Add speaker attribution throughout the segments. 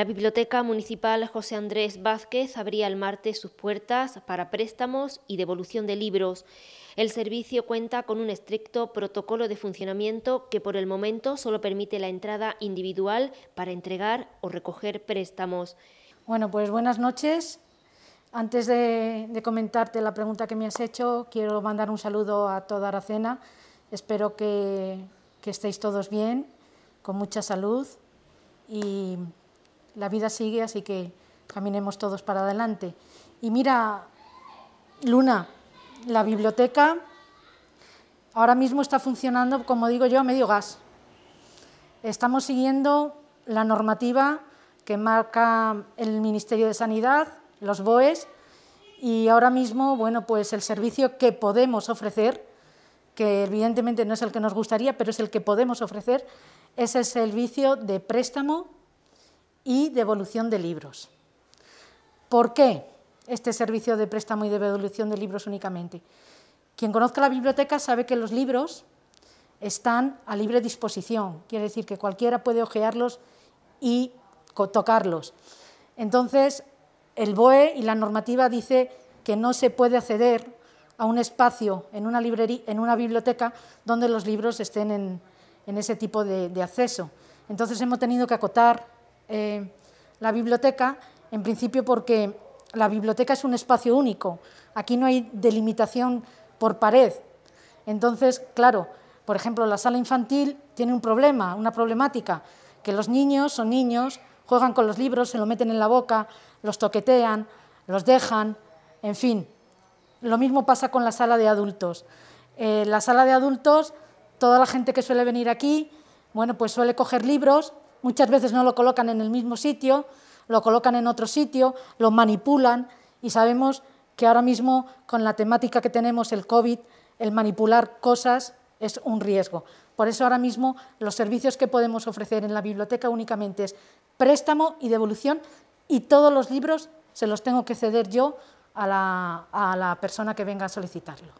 Speaker 1: La Biblioteca Municipal José Andrés Vázquez abría el martes sus puertas para préstamos y devolución de libros. El servicio cuenta con un estricto protocolo de funcionamiento que por el momento solo permite la entrada individual para entregar o recoger préstamos.
Speaker 2: Bueno, pues buenas noches. Antes de, comentarte la pregunta que me has hecho, quiero mandar un saludo a toda Aracena. Espero que, que estéis todos bien, con mucha salud y la vida sigue, así que caminemos todos para adelante. Y mira, Luna, la biblioteca ahora mismo está funcionando, como digo yo, a medio gas. Estamos siguiendo la normativa que marca el Ministerio de Sanidad, los BOEs, y ahora mismo, bueno, pues el servicio que podemos ofrecer, que evidentemente no es el que nos gustaría, pero es el que podemos ofrecer, es el servicio de préstamo y devolución de libros. ¿Por qué este servicio de préstamo y devolución de libros únicamente? Quien conozca la biblioteca sabe que los libros están a libre disposición, quiere decir que cualquiera puede hojearlos y tocarlos. Entonces, el BOE y la normativa dice que no se puede acceder a un espacio en una, librería, en una biblioteca donde los libros estén en, ese tipo de, de acceso. Entonces hemos tenido que acotar eh, la biblioteca, en principio porque la biblioteca es un espacio único, aquí no hay delimitación por pared. Entonces, claro, por ejemplo, la sala infantil tiene un problema, una problemática, que los niños son niños, juegan con los libros, se lo meten en la boca, los toquetean, los dejan, en fin. Lo mismo pasa con la sala de adultos. Eh, la sala de adultos, toda la gente que suele venir aquí, bueno, pues suele coger libros Muchas veces no lo colocan en el mismo sitio, lo colocan en otro sitio, lo manipulan y sabemos que ahora mismo con la temática que tenemos, el COVID, el manipular cosas es un riesgo. Por eso ahora mismo los servicios que podemos ofrecer en la biblioteca únicamente es préstamo y devolución y todos los libros se los tengo que ceder yo a la, a la persona que venga a solicitarlo.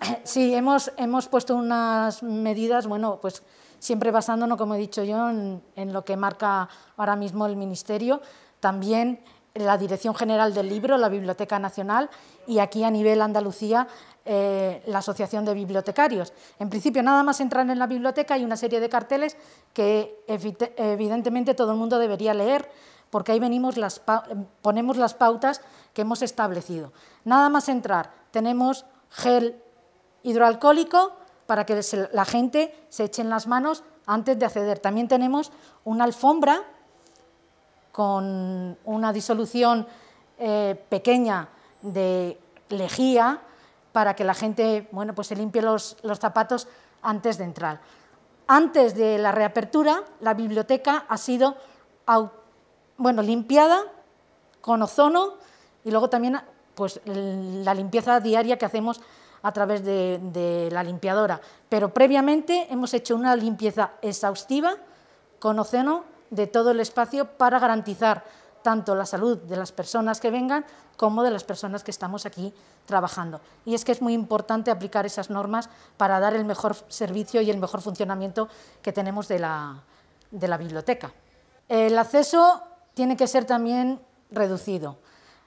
Speaker 2: Sí, hemos, hemos puesto unas medidas, bueno, pues siempre basándonos, como he dicho yo, en, lo que marca ahora mismo el Ministerio. También la Dirección General del Libro, la Biblioteca Nacional y aquí a nivel Andalucía eh, la Asociación de Bibliotecarios. En principio, nada más entrar en la biblioteca hay una serie de carteles que evidentemente todo el mundo debería leer porque ahí venimos las, ponemos las pautas que hemos establecido. Nada más entrar, tenemos gel hidroalcohólico para que la gente se eche en las manos antes de acceder. También tenemos una alfombra con una disolución eh, pequeña de lejía para que la gente bueno, pues se limpie los, los zapatos antes de entrar. Antes de la reapertura, la biblioteca ha sido bueno, limpiada con ozono y luego también pues, la limpieza diaria que hacemos a través de, la limpiadora, pero previamente hemos hecho una limpieza exhaustiva con oceno de todo el espacio para garantizar tanto la salud de las personas que vengan como de las personas que estamos aquí trabajando. Y es que es muy importante aplicar esas normas para dar el mejor servicio y el mejor funcionamiento que tenemos de la, de la biblioteca. El acceso tiene que ser también reducido.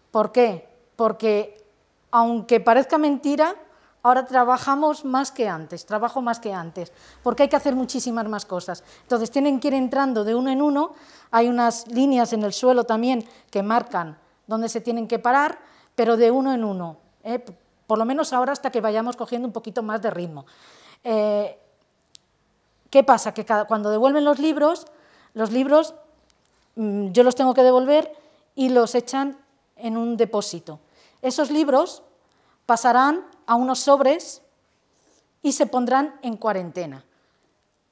Speaker 2: ¿Por qué? Porque aunque parezca mentira, Ahora trabajamos más que antes, trabajo más que antes, porque hay que hacer muchísimas más cosas. Entonces tienen que ir entrando de uno en uno, hay unas líneas en el suelo también que marcan dónde se tienen que parar, pero de uno en uno, ¿eh? por lo menos ahora hasta que vayamos cogiendo un poquito más de ritmo. Eh, ¿Qué pasa? Que cuando devuelven los libros, los libros mm, yo los tengo que devolver y los echan en un depósito. Esos libros pasarán a unos sobres y se pondrán en cuarentena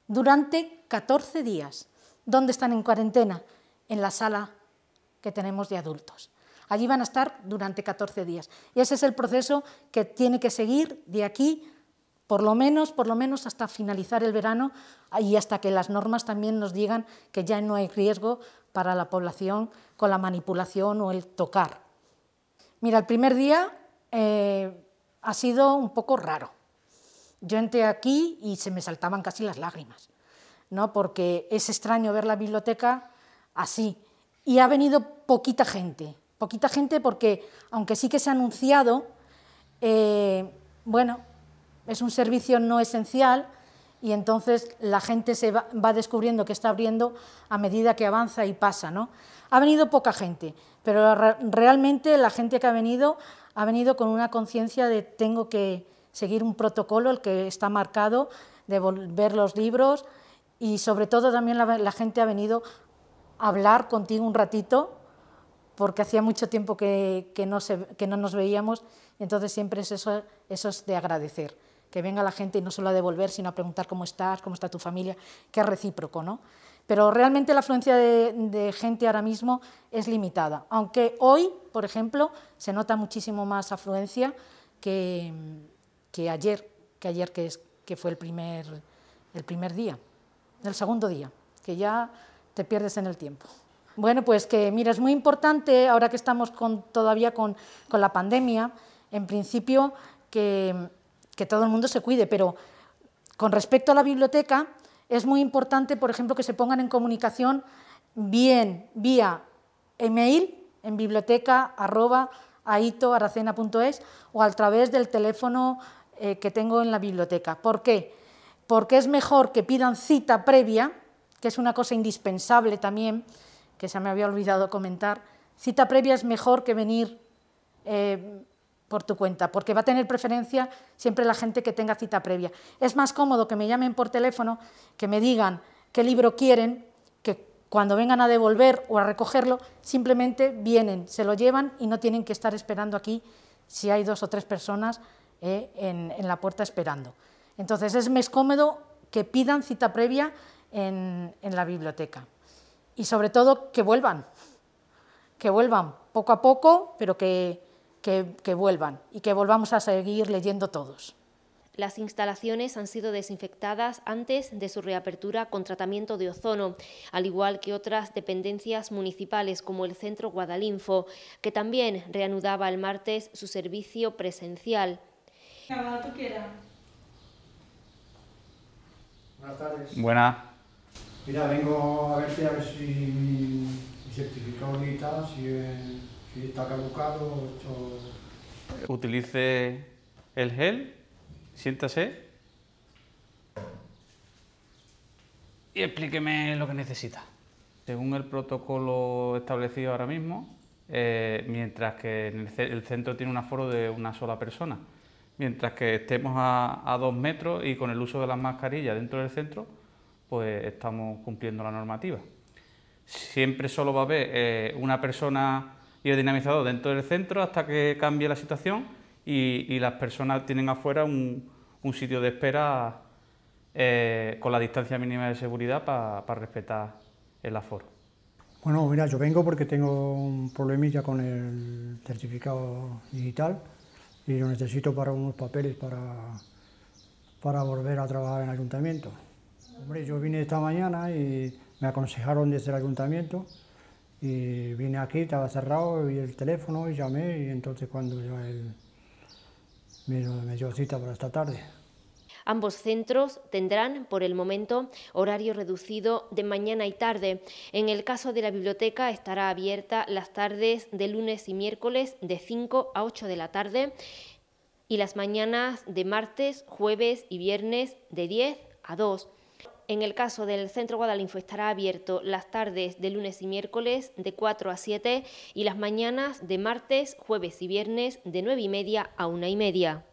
Speaker 2: durante 14 días. ¿Dónde están en cuarentena? En la sala que tenemos de adultos. Allí van a estar durante 14 días. Y ese es el proceso que tiene que seguir de aquí, por lo menos, por lo menos hasta finalizar el verano y hasta que las normas también nos digan que ya no hay riesgo para la población con la manipulación o el tocar. Mira, el primer día eh, ha sido un poco raro. Yo entré aquí y se me saltaban casi las lágrimas, ¿no? porque es extraño ver la biblioteca así. Y ha venido poquita gente, poquita gente porque, aunque sí que se ha anunciado, eh, bueno, es un servicio no esencial y entonces la gente se va, va descubriendo que está abriendo a medida que avanza y pasa, ¿no? Ha venido poca gente, pero realmente la gente que ha venido ha venido con una conciencia de tengo que seguir un protocolo, el que está marcado, devolver los libros y sobre todo también la, gente ha venido a hablar contigo un ratito porque hacía mucho tiempo que, no, no, nos veíamos, entonces siempre es eso, eso es de agradecer, que venga la gente y no solo a devolver, sino a preguntar cómo estás, cómo está tu familia, que es recíproco, ¿no? Pero realmente la afluencia de, gente ahora mismo es limitada, aunque hoy, por ejemplo, se nota muchísimo más afluencia que, que ayer, que ayer que, que fue el primer, el primer día, el segundo día, que ya te pierdes en el tiempo. Bueno, pues que mira, es muy importante, ahora que estamos con, todavía con, la pandemia, en principio que todo el mundo se cuide, pero con respecto a la biblioteca, es muy importante, por ejemplo, que se pongan en comunicación bien vía email en biblioteca arroba, aitoaracena.es o a través del teléfono eh, que tengo en la biblioteca. ¿Por qué? Porque es mejor que pidan cita previa, que es una cosa indispensable también, que se me había olvidado comentar. Cita previa es mejor que venir eh, por tu cuenta, porque va a tener preferencia siempre la gente que tenga cita previa. Es más cómodo que me llamen por teléfono, que me digan qué libro quieren, que cuando vengan a devolver o a recogerlo, simplemente vienen, se lo llevan y no tienen que estar esperando aquí si hay dos o tres personas eh, en, la puerta esperando. Entonces es más cómodo que pidan cita previa en la biblioteca y sobre todo que vuelvan, que vuelvan poco a poco, pero que que, vuelvan y que volvamos a seguir leyendo todos.
Speaker 1: Las instalaciones han sido desinfectadas antes de su reapertura con tratamiento de ozono, al igual que otras dependencias municipales como el Centro Guadalinfo, que también reanudaba el martes su servicio presencial.
Speaker 2: Buenas tardes. Mira, vengo a ver si mi certificado si... Si está caducado, Utilice el gel, siéntase y explíqueme lo que necesita. Según el protocolo establecido ahora mismo, eh, mientras que el centro tiene un aforo de una sola persona, mientras que estemos a, dos metros y con el uso de las mascarillas dentro del centro, pues estamos cumpliendo la normativa. Siempre solo va a haber eh, una persona y el dinamizador dentro del centro hasta que cambie la situación y, las personas tienen afuera un, sitio de espera eh, con la distancia mínima de seguridad para respetar el aforo. Bueno, mira, yo vengo porque tengo un problemilla con el certificado digital y lo necesito para unos papeles para, para volver a trabajar en ayuntamiento. Hombre, yo vine esta mañana y me aconsejaron desde el ayuntamiento y vine aquí, estaba cerrado, y el teléfono y llamé y entonces cuando yo... el
Speaker 1: me, me dio cita para esta tarde. Ambos centros tendrán, por el momento, horario reducido de mañana y tarde. En el caso de la biblioteca, estará abierta las tardes de lunes y miércoles de 5 a 8 de la tarde y las mañanas de martes, jueves y viernes de 10 a 2. En el caso del Centro Guadalinfo estará abierto las tardes de lunes y miércoles de 4 a 7 y las mañanas de martes, jueves y viernes de 9 y media a 1 y media.